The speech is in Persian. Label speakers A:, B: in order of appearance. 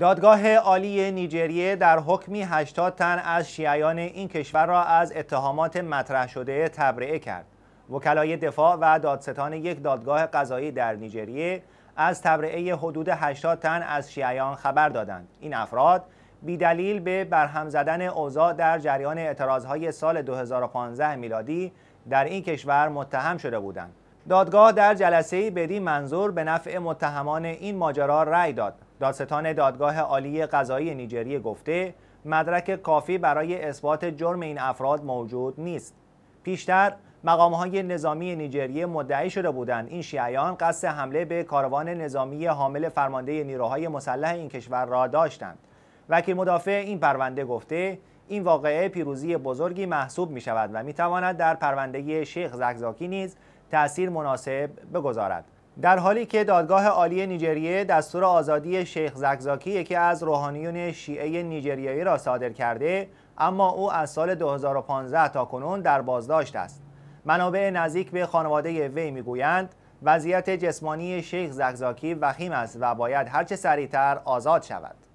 A: دادگاه عالی نیجریه در حکمی 80 تن از شیعیان این کشور را از اتهامات مطرح شده تبرئه کرد. وکلای دفاع و دادستان یک دادگاه قضایی در نیجریه از تبرئه حدود 80 تن از شیعیان خبر دادند. این افراد بیدلیل به برهم زدن اوضاع در جریان اعتراضهای سال 2015 میلادی در این کشور متهم شده بودند. دادگاه در جلسه بدی منظور به نفع متهمان این ماجرا رأی داد دادستان دادگاه عالی قضایی نیجریه گفته مدرک کافی برای اثبات جرم این افراد موجود نیست پیشتر مقام های نظامی نیجریه مدعی شده بودند این شیعیان قصد حمله به کاروان نظامی حامل فرمانده نیروهای مسلح این کشور را داشتند وکیل مدافع این پرونده گفته این واقعه پیروزی بزرگی محسوب می شود و می تواند در پرونده شیخ زکزاکی نیز تأثیر مناسب بگذارد در حالی که دادگاه عالی نیجریه دستور آزادی شیخ زگزاکی یکی از روحانیون شیعه نیجریایی را صادر کرده اما او از سال 2015 تا کنون در بازداشت است منابع نزدیک به خانواده وی میگویند وضعیت جسمانی شیخ زکزاکی وخیم است و باید هرچه سریعتر آزاد شود